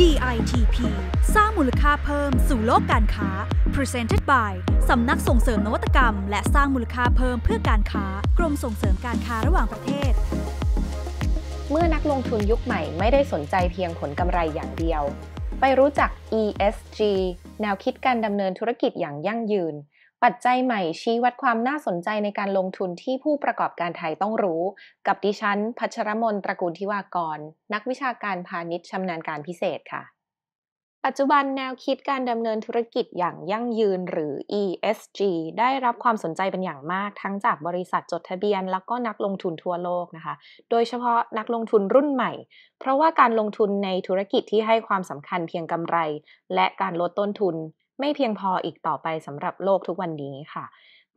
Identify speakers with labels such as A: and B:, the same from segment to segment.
A: DITP สร้างมูลค่าเพิ่มสู่โลกการค้า Presented by สำนักส่งเสริมนวัตกรรม และสร้างมูลค่าเพิ่มเพื่อการค้า กรมส่งเสริมการค้าระหว่างประเทศ เมื่อนักลงทุนยุคใหม่ไม่ได้สนใจเพียงผลกำไรอย่างเดียว ไปรู้จัก ESG แนวคิดการดำเนินธุรกิจอย่างยั่งยืนปัจจัยใหม่ชี้วัดความน่าสนใจในการลงทุนที่ผู้ประกอบการไทยต้องรู้ กับดิฉัน พัชรมนตระกูลทิวากร นักวิชาการพาณิชย์ชำนาญการพิเศษค่ะ ปัจจุบันแนวคิดการดำเนินธุรกิจอย่างยั่งยืนหรือ ESG ได้รับความสนใจเป็นอย่างมากทั้งจากบริษัทจดทะเบียน แล้วก็นักลงทุนทั่วโลกนะคะ โดยเฉพาะนักลงทุนรุ่นใหม่ เพราะว่าการลงทุนในธุรกิจที่ให้ความสำคัญเพียงกำไร และการลดต้นทุนไม่เพียงพออีกต่อไปสำหรับโลกทุกวันนี้ค่ะ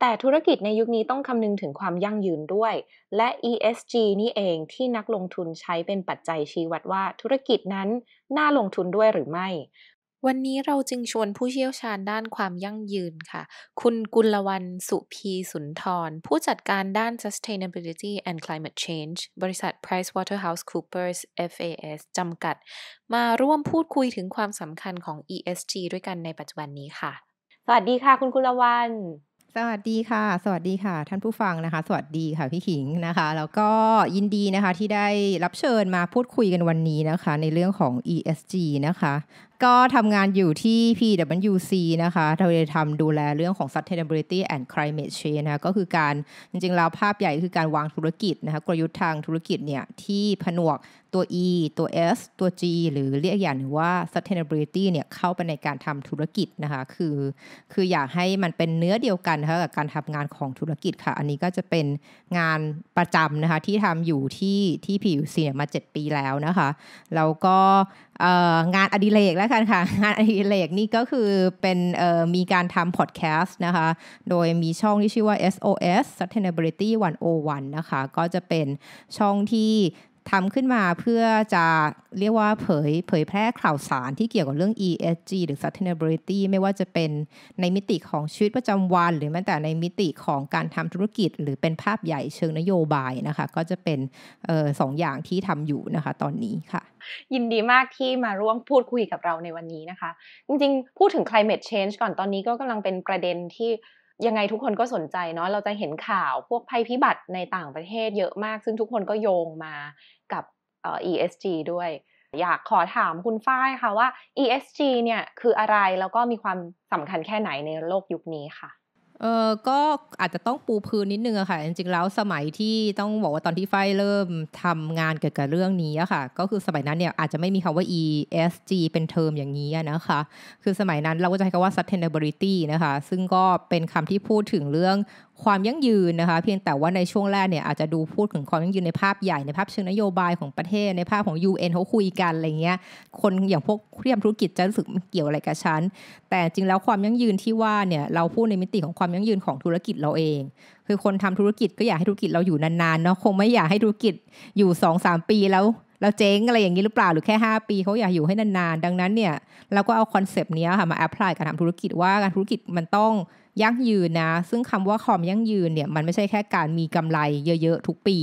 A: แต่ธุรกิจในยุคนี้ต้องคำนึงถึงความยั่งยืนด้วย และ ESG นี่เองที่นักลงทุนใช้เป็นปัจจัยชี้วัดว่าธุรกิจนั้นน่าลงทุนด้วยหรือไม่วันนี้เราจึงชวนผู้เชี่ยวชาญด้านความยั่งยืนค่ะ คุณกุลวันสุพีสุนทร ผู้จัดการด้าน sustainability and climate change บริษัท PricewaterhouseCoopers FAS จำกัด มาร่วมพูดคุยถึงความสำคัญของ ESG ด้วยกันในปัจจุบันนี้ค่ะ สวัสดีค่ะคุณกุลวัน
B: สวัสดีค่ะ สวัสดีค่ะ ท่านผู้ฟังนะคะ สวัสดีค่ะพี่ขิงนะคะ แล้วก็ยินดีนะคะที่ได้รับเชิญมาพูดคุยกันวันนี้นะคะในเรื่องของ ESG นะคะก็ทำงานอยู่ที่ PwC นะคะ เราจะทำดูแลเรื่องของ sustainability and climate change นะคะ ก็คือการจริงๆแล้วภาพใหญ่คือการวางธุรกิจนะคะกลยุทธ์ทางธุรกิจเนี่ยที่ผนวกตัว E ตัว S ตัว G หรือเรียกอย่างหนึ่ว่า sustainability เนี่ยเข้าไปในการทำธุรกิจนะคะ คือ คืออยากให้มันเป็นเนื้อเดียวกันนะคะกับการทำงานของธุรกิจค่ะ อันนี้ก็จะเป็นงานประจำนะคะที่ทำอยู่ที่ที่ PwC ยมา 7 ปีแล้วนะคะ แล้วก็งานอดิเรกแล้วกันค่ะ งานอดิเรกนี่ก็คือเป็นมีการทำพอดแคสต์นะคะ โดยมีช่องที่ชื่อว่า SOS Sustainability 101 นะคะ ก็จะเป็นช่องที่ทำขึ้นมาเพื่อจะเรียกว่า เผยเผยแพร่ข่าวสารที่เกี่ยวกับเรื่อง ESG หรือ sustainability ไม่ว่าจะเป็นในมิติของชีวิตประจำวัน หรือแม้แต่ในมิติของการทำธุรกิจหรือเป็นภาพใหญ่เชิงนโยบายนะคะ ก็จะเป็นออสองอย่างที่ทำอยู่นะคะตอนนี้
A: ค่ะ ยินดีมากที่มาร่วมพูดคุยกับเราในวันนี้นะคะ จริงๆ พูดถึง climate change ก่อนตอนนี้ก็กำลังเป็นประเด็นที่ยังไงทุกคนก็สนใจเนาะเราจะเห็นข่าวพวกภัยพิบัติในต่างประเทศเยอะมากซึ่งทุกคนก็โยงมา ESG ด้วยอยากขอถามคุณฝ้ายค่ะว่า ESG เนี่ยคืออะไรแล้วก็มีความสำคัญแค่ไหนในโลกยุคนี้ค่ะ
B: เออก็อาจจะต้องปูพื้นนิดนึงอะค่ะ จริงๆแล้วสมัยที่ต้องบอกว่าตอนที่ไฟเริ่มทำงานเกี่ยวกับเรื่องนี้อะค่ะ ก็คือสมัยนั้นเนี่ยอาจจะไม่มีคำว่า ESG เป็นเทอมอย่างนี้นะคะ คือสมัยนั้นเราก็จะใช้คำว่า sustainability นะคะซึ่งก็เป็นคำที่พูดถึงเรื่องความยั่งยืนนะคะเพียงแต่ว่าในช่วงแรกเนี่ยอาจจะดูพูดถึงความยั่งยืนในภาพใหญ่ ในภาพเชิงนโยบายของประเทศในภาพของ UN เขาคุยกันอะไรเงี้ยคนอย่างพวกเรียมธุรกิจจะรู้สึกเกี่ยวอะไรกับฉันแต่จริงแล้วความยั่งยืนที่ว่าเนี่ยเราพูดในมิติของความยั่งยืนของธุรกิจเราเอง คือคนทำธุรกิจก็อยากให้ธุรกิจเราอยู่นานๆเนาะคงไม่อยากให้ธุรกิจอยู่ 2-3 ปีแล้วเราเจ๊งอะไรอย่างนี้หรือเปล่าหรือแค่ 5 ปีเขาอยากอยู่ให้นานๆดังนั้นเนี่ยเราก็เอาคอนเซปต์นี้ค่ะมาแอพพลายการทำธุรกิจว่าการธุรกิจมันต้องยั่งยืนนะ ซึ่งคำว่าความยั่งยืนเนี่ยมันไม่ใช่แค่การมีกำไรเยอะๆ ทุกปี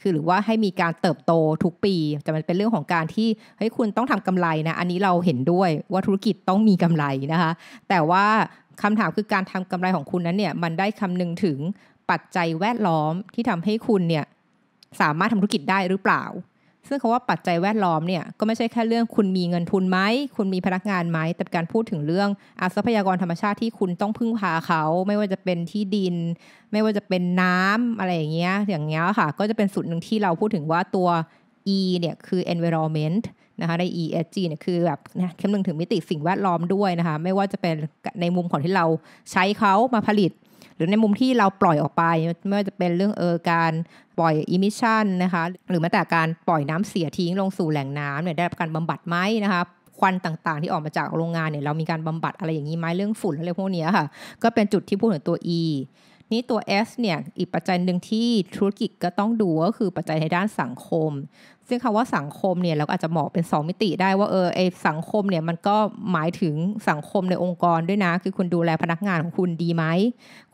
B: คือหรือว่าให้มีการเติบโตทุกปีแต่มันเป็นเรื่องของการที่เฮ้ยคุณต้องทำกำไรนะอันนี้เราเห็นด้วยว่าธุรกิจต้องมีกำไรนะคะ แต่ว่าคำถามคือการทำกำไรของคุณนั้นเนี่ยมันได้คำนึงถึงปัจจัยแวดล้อมที่ทำให้คุณเนี่ยสามารถทำธุรกิจได้หรือเปล่าซึ่งคาว่าปัจจัยแวดล้อมเนี่ยก็ไม่ใช่แค่เรื่องคุณมีเงินทุนไหมคุณมีพนักงานไหมแต่การพูดถึงเรื่องอาทรัพยากรธรรมชาติที่คุณต้องพึ่งพาเขา ไม่ว่าจะเป็นที่ดิน ไม่ว่าจะเป็นน้ำอะไรอย่างเงี้ยอย่างเงี้ยค่ะ ก็จะเป็นสุดหนึ่งที่เราพูดถึงว่าตัว E เนี่ยคือ environment นะคะใน ESG เนี่ยคือแบบนคำนึงถึงมิติสิ่งแวดล้อมด้วยนะคะไม่ว่าจะเป็นในมุมของที่เราใช้เขามาผลิตหรือในมุมที่เราปล่อยออกไปไม่ว่าจะเป็นเรื่องเออการปล่อยอิมิชันนะคะหรือแม้แต่การปล่อยน้ำเสียทิ้งลงสู่แหล่งน้ำเนี่ยได้รับการบำบัดไหมนะคะควันต่างๆ ที่ออกมาจากโรงงานเนี่ยเรามีการบำบัดอะไรอย่างนี้ไหมเรื่องฝุ่นอะไรพวกนี้ค่ะก็เป็นจุดที่พูดถึงตัว E นี่ตัว S เนี่ยอีกปัจจัยหนึ่งที่ธุรกิจก็ต้องดูก็คือปัจจัยในด้านสังคมซึ่งคำว่าสังคมเนี่ยเราก็อาจจะมองเป็น 2 มิติได้ว่าเออไอสังคมเนี่ยมันก็หมายถึงสังคมในองค์กรด้วยนะ คือคุณดูแลพนักงานของคุณดีไหม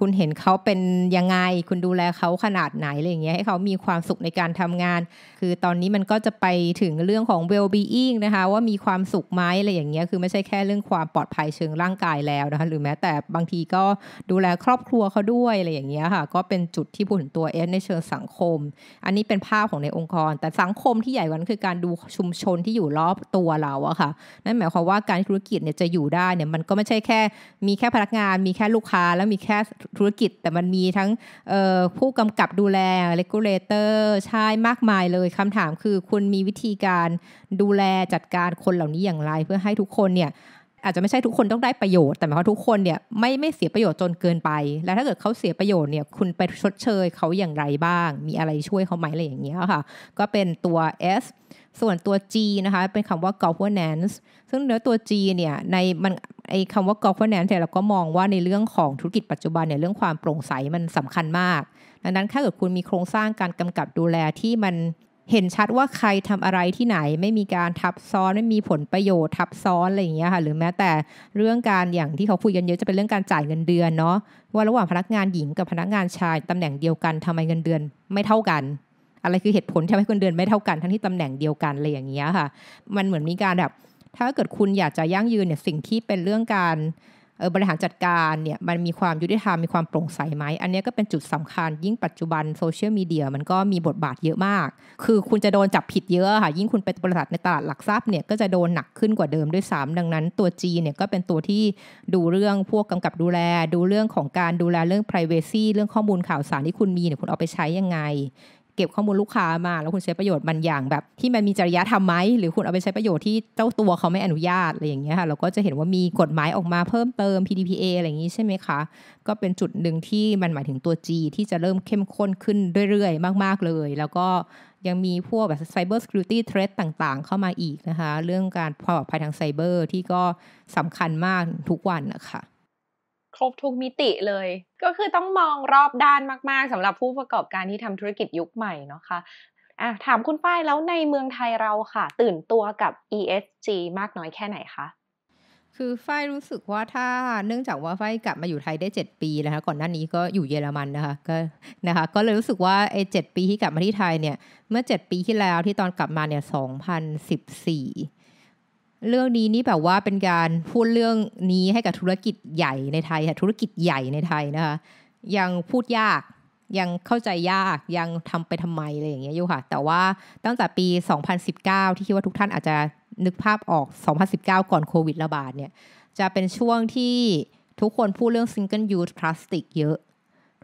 B: คุณเห็นเขาเป็นยังไง คุณดูแลเขาขนาดไหนอะไรอย่างเงี้ยให้เขามีความสุขในการทำงาน คือตอนนี้มันก็จะไปถึงเรื่องของ well being นะคะว่ามีความสุขไหมอะไรอย่างเงี้ยคือไม่ใช่แค่เรื่องความปลอดภัยเชิงร่างกายแล้วนะคะหรือแม้แต่บางทีก็ดูแลครอบครัวเขาด้วยอะไรอย่างเงี้ยค่ะก็เป็นจุดที่พูดถึงตัวเอสในเชิงสังคม อันนี้เป็นภาพของในองค์กร แต่สังคมที่ใหญ่กว่านั้นคือการดูชุมชนที่อยู่รอบตัวเราอะค่ะ นั่นหมายความว่าการธุรกิจเนี่ยจะอยู่ได้เนี่ยมันก็ไม่ใช่แค่มีแค่พนักงาน มีแค่ลูกค้า แล้วมีแค่ธุรกิจ แต่มันมีทั้งผู้กำกับดูแลเลกูเลเตอร์ใช่มากมายเลยคำถามคือคุณมีวิธีการดูแลจัดการคนเหล่านี้อย่างไร เพื่อให้ทุกคนเนี่ยอาจจะไม่ใช่ทุกคนต้องได้ประโยชน์แต่หมายความทุกคนเนี่ยไม่ ไม่เสียประโยชน์จนเกินไป แล้วถ้าเกิดเขาเสียประโยชน์เนี่ยคุณไปชดเชยเขาอย่างไรบ้าง มีอะไรช่วยเขาไหมอะไรอย่างเงี้ยค่ะก็เป็นตัว S ส่วนตัว G นะคะเป็นคำว่า governance ซึ่งเนื้อตัว G เนี่ยในมันไอคำว่า governance เนี่ยเราก็มองว่าในเรื่องของธุรกิจปัจจุบันเนี่ยเรื่องความโปร่งใสมันสำคัญมาก ดังนั้นถ้าเกิดคุณมีโครงสร้างการกำกับดูแลที่มันเห็นชัดว่าใครทำอะไรที่ไหนไม่มีการทับซ้อนไม่มีผลประโยชน์ทับซ้อนอะไรอย่างเงี้ยค่ะหรือแม้แต่เรื่องการอย่างที่เขาคุยกันเยอะจะเป็นเรื่องการจ่ายเงินเดือนเนาะว่าระหว่างพนักงานหญิงกับพนักงานชายตำแหน่งเดียวกันทำไมเงินเดือนไม่เท่ากัน อะไรคือเหตุผลที่ทำให้เงินเดือนไม่เท่ากันทั้งที่ตำแหน่งเดียวกันอะไรอย่างเงี้ยค่ะ มันเหมือนมีการแบบถ้าเกิดคุณอยากจะยั่งยืนเนี่ยสิ่งที่เป็นเรื่องการบริหารจัดการเนี่ยมันมีความยุติธรรม มีความโปร่งใสไหม อันนี้ก็เป็นจุดสำคัญยิ่งปัจจุบันโซเชียลมีเดียมันก็มีบทบาทเยอะมาก คือคุณจะโดนจับผิดเยอะค่ะ ยิ่งคุณเป็นบริษัทในตลาดหลักทรัพย์เนี่ยก็จะโดนหนักขึ้นกว่าเดิมด้วยซ้ำดังนั้นตัวจีเนี่ยก็เป็นตัวที่ดูเรื่องพวกกำกับดูแลดูเรื่องของการดูแลเรื่อง p r i เวซีเรื่องข้อมูลข่าวสารที่คุณมีเนี่ยคุณเอาไปใช้ยังไงเก็บข้อมูลลูกค้ามาแล้วคุณใช้ประโยชน์มันอย่างแบบ ที่มันมีจริยธรรมไหมหรือคุณเอาไปใช้ประโยชน์ที่เจ้าตัวเขาไม่อนุญาตอะไรอย่างเงี้ยค่ะเราก็จะเห็นว่ามีกฎหมายออกมาเพิ่มเติม PDPA อะไรอย่างงี้ใช่ไหมคะ ก็เป็นจุดหนึ่งที่มันหมายถึงตัว G ที่จะเริ่มเข้มข้นขึ้นเรื่อยๆ มากๆเลย แล้วก็ยังมีพวกแบบไซเบอร์สคร i ตตี้เทร t ต่างๆ เข้ามาอีกนะคะ เรื่องการความปลอดภัยทางไซเบอร์ที่ก็สำคัญมากทุกวันนะ
A: คะครบทุกมิติเลย ก็คือต้องมองรอบด้านมากๆสำหรับผู้ประกอบการที่ทำธุรกิจยุคใหม่เนาะคะ่ะอ่ะถามคุณป้ายแล้วในเมืองไทยเราค่ะตื่นตัวกับ ESG มากน้อยแค่ไหนคะคือฝ้ายรู้สึกว่าถ้า
B: เนื่องจากว่าฝ้ายกลับมาอยู่ไทยได้7ปีแล้วคะก่อนหน้านี้ก็อยู่เยอรมันนะคะก็นะคะ ก็เลยรู้สึกว่าไอ้เปี ที่กลับมาที่ไทยเนี่ย เมื่อ7ปีที่แล้วที่ตอนกลับมาเนี่ย2014เรื่องนี้นี่แบบว่าเป็นการพูดเรื่องนี้ให้กับธุรกิจใหญ่ในไทยค่ะธุรกิจใหญ่ในไทยนะคะยังพูดยากยังเข้าใจยากยังทำไปทำไมอะไรอย่างเงี้ยอยู่ค่ะ แต่ว่าตั้งแต่ปี 2019 ที่คิดว่าทุกท่านอาจจะนึกภาพออก 2019 ก่อนโควิดระบาดเนี่ย จะเป็นช่วงที่ทุกคนพูดเรื่อง single use plastic เยอะ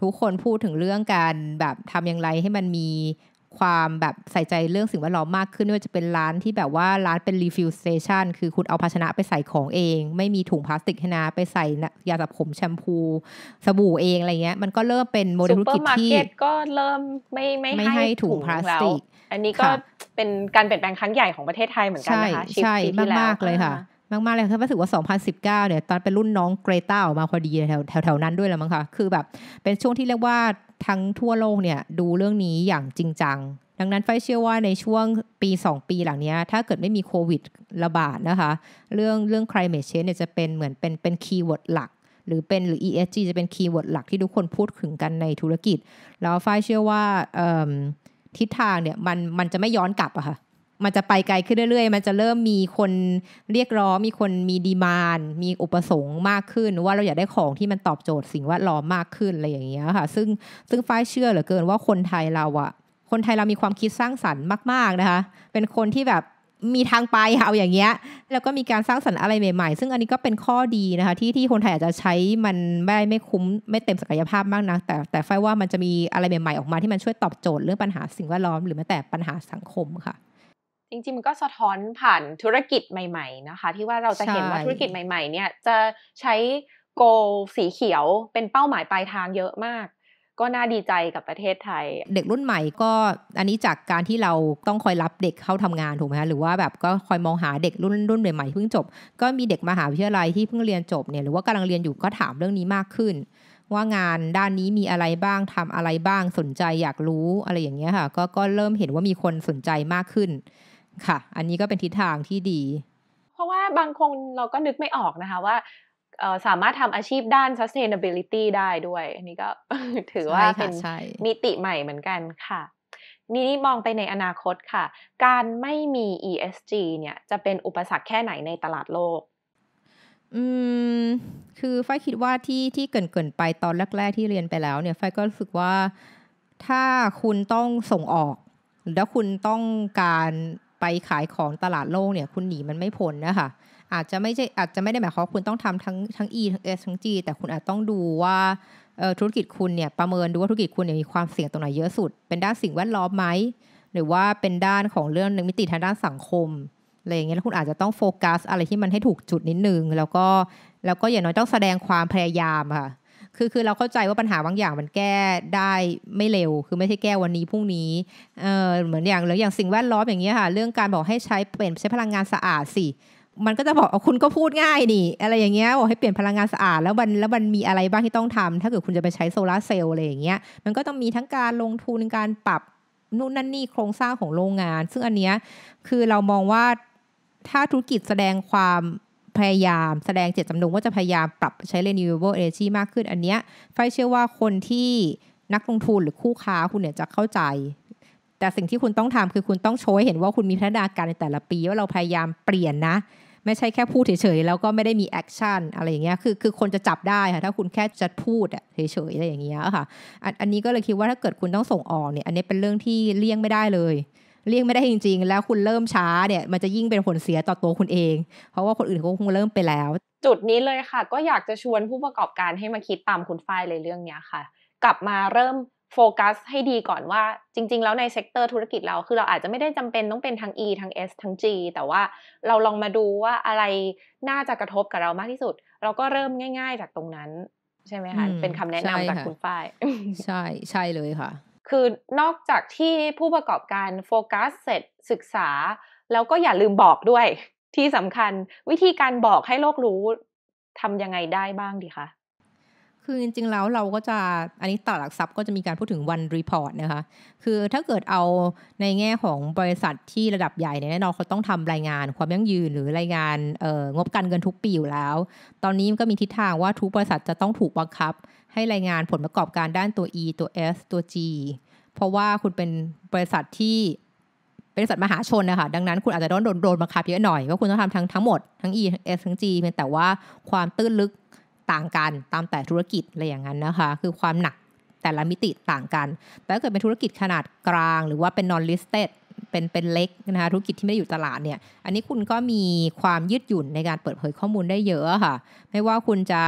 B: ทุกคนพูดถึงเรื่องการแบบทำอย่างไรให้มันมีความแบบใส่ใจเรื่องสิ่งแวดล้อมมากขึ้นด้ว่าจะเป็นร้านที่แบบว่าร้านเป็นรีฟิลสเตชันคือคุณเอาภาชนะไปใส่ของเอง ไม่มีถุงพลาสติกให้นะ ไปใส่ยาสระผมแชมพู สบู่เองอะไรเงี้ยมันก็เริ่มเป็นโมเดลธุรกิจที่
A: ก็เริ่มไม่ไม่ไมให้ถุงพลาสติกอันนี้ก็เป็นการเปลี่ยนแปลงครั้งใหญ่ของประเทศไทยเหมือนกันนะคะใช่มากมากเลยค่ะ
B: มากมากเลยค่ะรู้สึกว่า 2019 เนี่ยตอนเป็นรุ่นน้องเกรตาออกมาพอดีแถวแถวนั้นด้วยแล้วมั้งคะ คือแบบเป็นช่วงที่เรียกว่าทั้งทั่วโลกเนี่ยดูเรื่องนี้อย่างจริงจัง ดังนั้นไฟเชื่อว่าในช่วงปี 2 ปีหลังนี้ ถ้าเกิดไม่มีโควิดระบาดนะคะเรื่องเรื่อง climate change เนี่ยจะเป็นเหมือนเป็นเป็นคีย์เวิร์ดหลัก หรือเป็นหรือ ESG จะเป็นคีย์เวิร์ดหลักที่ทุกคนพูดถึงกันในธุรกิจ แล้วไฟเชื่อว่าทิศทางเนี่ยมันมันจะไม่ย้อนกลับอะค่ะมันจะไปไกลขึ้นเรื่อย ๆ มันจะเริ่มมีคนเรียกร้อง มีคนมีดีมาน มีอุปสงค์มากขึ้นว่าเราอยากได้ของที่มันตอบโจทย์สิ่งแวดล้อมมากขึ้นอะไรอย่างเงี้ยค่ะ ซึ่ง ซึ่งฝ้ายเชื่อเหลือเกินว่าคนไทยเราอะคนไทยเรามีความคิดสร้างสรรค์มากๆนะคะ เป็นคนที่แบบมีทางไปเอาอย่างเงี้ย แล้วก็มีการสร้างสรรค์อะไรใหม่ ๆ ซึ่งอันนี้ก็เป็นข้อดีนะคะที่ที่คนไทยอาจจะใช้มันไม่ไม่คุ้มไม่เต็มศักยภาพมากนะแต่แต่ไฟว่ามันจะมีอะไรใหม่ๆออกมาที่มันช่วยตอบโจทย์เรื่องปัญหาสิ่งแวดล้อมหรือแม้แต่ปัญหาสังคมค่ะ
A: จริงๆ มันก็สะท้อนผ่านธุรกิจใหม่ๆนะคะที่ว่าเราจะเห็นว่าธุรกิจใหม่ ๆ เนี่ย จะใช้โกสีเขียวเป็นเป้าหมายปลายทางเยอะมาก ก็น่าดีใจกับประเทศไทย
B: เด็กรุ่นใหม่ก็อันนี้จากการที่เราต้องคอยรับเด็กเข้าทำงานถูกไหมคะหรือว่าแบบก็คอยมองหาเด็กรุ่นรุ่นใหม่ๆเพิ่งจบก็มีเด็กมหาวิทยาลัยที่เพิ่งเรียนจบเนี่ย หรือว่ากำลังเรียนอยู่ก็ถามเรื่องนี้มากขึ้น ว่างานด้านนี้มีอะไรบ้างทำอะไรบ้างสนใจอยากรู้อะไรอย่างเงี้ยค่ะก็ก็เริ่มเห็นว่ามีคนสนใจมากขึ้นค่ะ อันนี้ก็เป็นทิศทางที่ดี
A: เพราะว่าบางคนเราก็นึกไม่ออกนะคะว่า สามารถทำอาชีพด้าน sustainability ได้ด้วย อันนี้ก็ถือว่าเป็นมิติใหม่เหมือนกันค่ะ นี่มองไปในอนาคตค่ะ การไม่มี ESG เนี่ย จะเป็นอุปสรรคแค่ไหนในตลาดโลก อืม
B: คือฝ้ายคิดว่าที่ที่เกินเกินไปตอนแรกๆที่เรียนไปแล้วเนี่ยฝ้ายก็รู้สึกว่าถ้าคุณต้องส่งออก แล้วคุณต้องการไปขายของตลาดโลกเนี่ยคุณหนีมันไม่พ้นนะคะอาจจะไม่ใช่อาจจะไม่ได้หมายความว่าคุณต้องทำทั้งทั้ง E ทั้ง S ทั้ง G แต่คุณอาจต้องดูว่าธุรกิจคุณเนี่ยประเมินดูว่าธุรกิจคุณเนี่ยมีความเสี่ยงตรงไหนเยอะสุดเป็นด้านสิ่งแวดล้อมไหมหรือว่าเป็นด้านของเรื่องมิติทางด้านสังคมอะไรอย่างเงี้ยแล้วคุณอาจจะต้องโฟกัส อะไรที่มันให้ถูกจุดนิดนึงแล้วก็แล้วก็อย่างน้อยต้องแสดงความพยายามค่ะคือคือเราเข้าใจว่าปัญหาบางอย่างมันแก้ได้ไม่เร็ว คือไม่ใช่แก้วันนี้พรุ่งนี้ เออเหมือนอย่างหรืออย่างสิ่งแวดล้อมอย่างเงี้ยค่ะเรื่องการบอกให้ใช้เปลี่ยนใช้พลังงานสะอาดสิ มันก็จะบอกเอาคุณก็พูดง่ายนี่อะไรอย่างเงี้ยบอกให้เปลี่ยนพลังงานสะอาดแล้วมันแล้วมันมีอะไรบ้างที่ต้องทำ ถ้าเกิดคุณจะไปใช้โซลาเซลล์อะไรอย่างเงี้ย มันก็ต้องมีทั้งการลงทุนการปรับนู่นนั่นนี่โครงสร้างของโรงงาน ซึ่งอันเนี้ยคือเรามองว่าถ้าธุรกิจแสดงความพยายามแสดงเจตจำนงว่าจะพยายามปรับใช้ renewable energy มากขึ้น อันเนี้ยไฟเชื่อว่าคนที่นักลงทุนหรือคู่ค้าคุณเนี่ยจะเข้าใจ แต่สิ่งที่คุณต้องทำคือคุณต้องโชว์ให้เห็นว่าคุณมีพัฒนาการในแต่ละปีว่าเราพยายามเปลี่ยนนะ ไม่ใช่แค่พูดเฉยๆแล้วก็ไม่ได้มีแอคชั่นอะไรอย่างเงี้ยคือคือคนจะจับได้ค่ะ ถ้าคุณแค่จะพูดเฉยๆอะไรอย่างเงี้ยค่ะอันนี้ก็เลยคิดว่าถ้าเกิดคุณต้องส่งออกเนี่ยอันนี้เป็นเรื่องที่เลี่ยงไม่ได้เลยเรียกไม่ได้จริงๆ แล้วคุณเริ่มช้าเนี่ย มันจะยิ่งเป็นผลเสียต่อตัวคุณเอง เพราะว่าคนอื่นเขาคงเริ่มไปแล้ว
A: จุดนี้เลยค่ะ ก็อยากจะชวนผู้ประกอบการให้มาคิดตามคุณฝ้ายเลยเรื่องนี้ค่ะ กลับมาเริ่มโฟกัส ให้ดีก่อนว่า จริงๆแล้วในเซกเตอร์ธุรกิจเราคือเราอาจจะไม่ได้จำเป็นต้องเป็นทั้ง E ทั้ง S ทั้ง G แต่ว่าเราลองมาดูว่าอะไรน่าจะกระทบกับเรามากที่สุดเราก็เริ่มง่าย ๆ จากตรงนั้นใช่ไหมคะเป็นคำแนะนำจากคุณฝ้าย
B: ใช่ ใช่เลยค่ะ
A: คือนอกจากที่ผู้ประกอบการโฟกัสเสร็จศึกษา แล้วก็อย่าลืมบอกด้วยที่สำคัญวิธีการบอกให้โลกรู้ทำยังไงได้บ้างดีคะ
B: คือจริงๆแล้วเราก็จะอันนี้ต่อหลักทรัพย์ก็จะมีการพูดถึงวันรีพอร์ตนะคะคือถ้าเกิดเอาในแง่ของบริษัทที่ระดับใหญ่เนี่ยแน่นอนเขาต้องทำรายงานความยั่งยืนหรือรายงานงบการเงินทุกปีอยู่แล้ว ตอนนี้ก็มีทิศทางว่าทุกบริษัทจะต้องถูกบังคับให้รายงานผลประกอบการด้านตัว E ตัว S ตัว G เพราะว่าคุณเป็นบริษัทที่เป็นบริษัทมหาชนนะคะ ดังนั้นคุณอาจจะโดนโดนบังคับเยอะหน่อยว่าคุณต้องทำทั้งทั้งหมดทั้ง E ทั้ง S ทั้ง G เพียงแต่ว่าความตื้นลึกต่างกันตามแต่ธุรกิจอะไรอย่างนั้นนะคะ คือความหนักแต่ละมิติต่างกันแต่ถ้าเกิดเป็นธุรกิจขนาดกลางหรือว่าเป็น non listed เป็นเป็นเล็กนะคะ ธุรกิจที่ไม่ได้อยู่ตลาดเนี่ย อันนี้คุณก็มีความยืดหยุ่นในการเปิดเผยข้อมูลได้เยอะค่ะ ไม่ว่าคุณจะ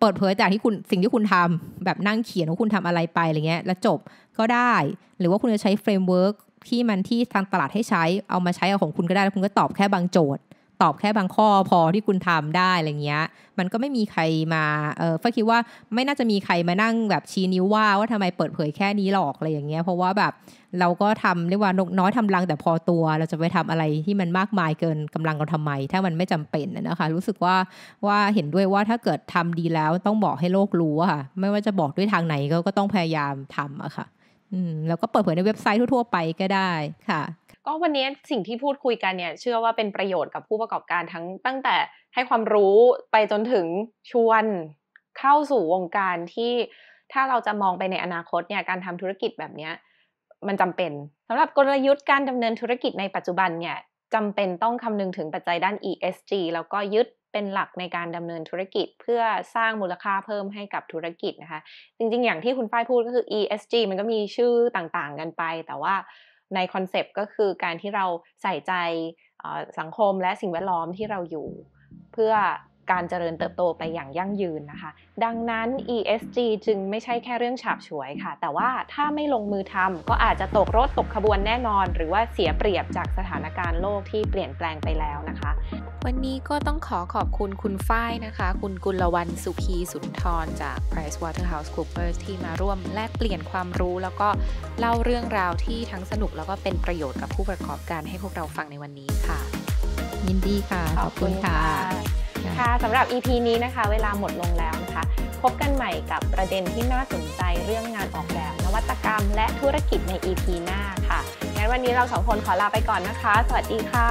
B: เปิดเผยจากที่คุณสิ่งที่คุณทำ แบบนั่งเขียนว่าคุณทำอะไรไปอะไรเงี้ยแล้วจบก็ได้ หรือว่าคุณจะใช้เฟรมเวิร์กที่มันที่ทางตลาดให้ใช้ เอามาใช้เอาของคุณก็ได้แล้วคุณก็ตอบแค่บางโจทย์ตอบแค่บางข้อ พอที่คุณทำได้อะไรเงี้ย มันก็ไม่มีใครมาเออฟ้าคิดว่าไม่น่าจะมีใครมานั่งแบบชี้นิ้วว่าว่าทำไมเปิดเผยแค่นี้หรอกอะไรอย่างเงี้ยเพราะว่าแบบเราก็ทำเรียกว่านกน้อยทำรังแต่พอตัว เราจะไปทำอะไรที่มันมากมายเกินกำลังเราทำไม ถ้ามันไม่จำเป็นนะคะรู้สึกว่าว่าเห็นด้วยว่าถ้าเกิดทำดีแล้วต้องบอกให้โลกรู้ค่ะไม่ว่าจะบอกด้วยทางไหนก็ต้องพยายามทำอะค่ะ อืมแล้วก็เปิดเผยในเว็บไซต์ทั่วๆไปก็ได้ค่ะ
A: ก็วันนี้สิ่งที่พูดคุยกันเนี่ยเชื่อว่าเป็นประโยชน์กับผู้ประกอบการทั้งตั้งแต่ให้ความรู้ไปจนถึงชวนเข้าสู่วงการที่ถ้าเราจะมองไปในอนาคตเนี่ยการทำธุรกิจแบบเนี้ยมันจำเป็นสำหรับกลยุทธ์การดำเนินธุรกิจในปัจจุบันเนี่ยจำเป็นต้องคำนึงถึงปัจจัยด้าน ESG แล้วก็ยึดเป็นหลักในการดำเนินธุรกิจ เพื่อสร้างมูลค่าเพิ่มให้กับธุรกิจนะคะจริง ๆ อย่างที่คุณฝ้ายพูดก็คือ ESG มันก็มีชื่อต่างๆ กันไป แต่ว่าในคอนเซปต์ก็คือการที่เราใส่ใจสังคมและสิ่งแวดล้อมที่เราอยู่ เพื่อการเจริญเติบโตไปอย่างยั่งยืนนะคะ ดังนั้น ESG จึงไม่ใช่แค่เรื่องฉาบฉวยค่ะ แต่ว่าถ้าไม่ลงมือทำก็อาจจะตกรถตกขบวนแน่นอน หรือว่าเสียเปรียบจากสถานการณ์โลกที่เปลี่ยนแปลงไปแล้วนะคะ วันนี้ก็ต้องขอขอบคุณคุณฝ้ายนะคะ คุณกุลวันสุขีสุนทรจาก PricewaterhouseCoopers ที่มาร่วมแลกเปลี่ยนความรู้ แล้วก็เล่าเรื่องราวที่ทั้งสนุกแล้วก็เป็นประโยชน์กับผู้ประกอบการให้พวกเราฟังในวันนี้ค่ะ
B: ยินดีค่ะ ขอบคุณค่ะ
A: ค่ะสำหรับ EP นี้นะคะเวลาหมดลงแล้วนะคะพบกันใหม่กับประเด็นที่น่าสนใจเรื่องงานออกแบบ นวัตกรรมและธุรกิจใน EP หน้าค่ะงั้นวันนี้เราสองคนขอลาไปก่อนนะคะสวัสดีค่ะ